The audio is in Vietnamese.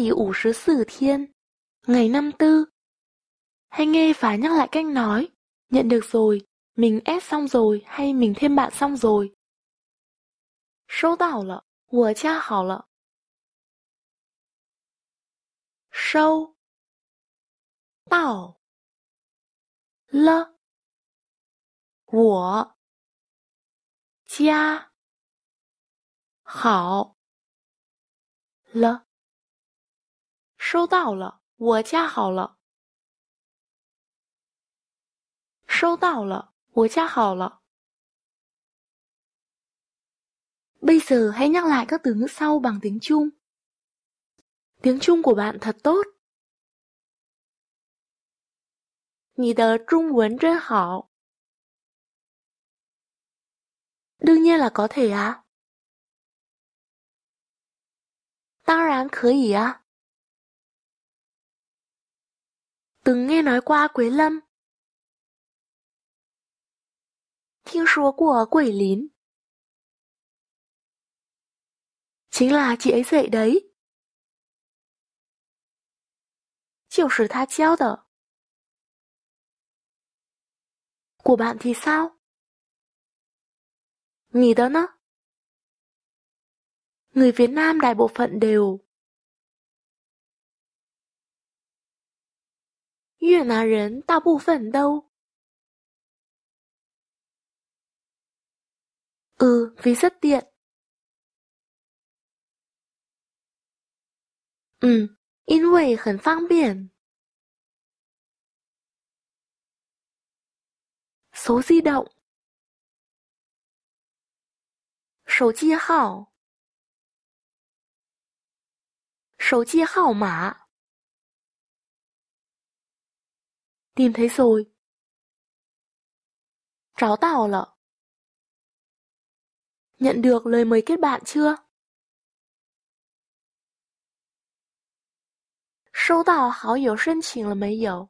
第五十四天, ngày năm tư. Hay nghe phải nhắc lại cách nói, nhận được rồi, mình ép xong rồi hay mình thêm bạn xong rồi. 收到了，我加好了。收到了，我加好了。收到了，我加好了。收到了，我加好了. Bây giờ hãy nhắc lại các từ ngữ sau bằng tiếng Trung. Tiếng Trung của bạn thật tốt. 你的中文真好. Đương nhiên là có thể à. 当然可以啊。từng nghe nói qua Quế lâm Lín. Chính là chị ấy dạy đấy. của bạn thì sao? Nhỉ đó nó? Người Việt Nam đại bộ phận đều 越南人大部分都呃，为什点？嗯，因为很方便。熟悉的手机号，手机号码。Tìm thấy rồi. Trói tàu lợ. Nhận được lời mời kết bạn chưa? Sâu tàu hảo 友申请了没有?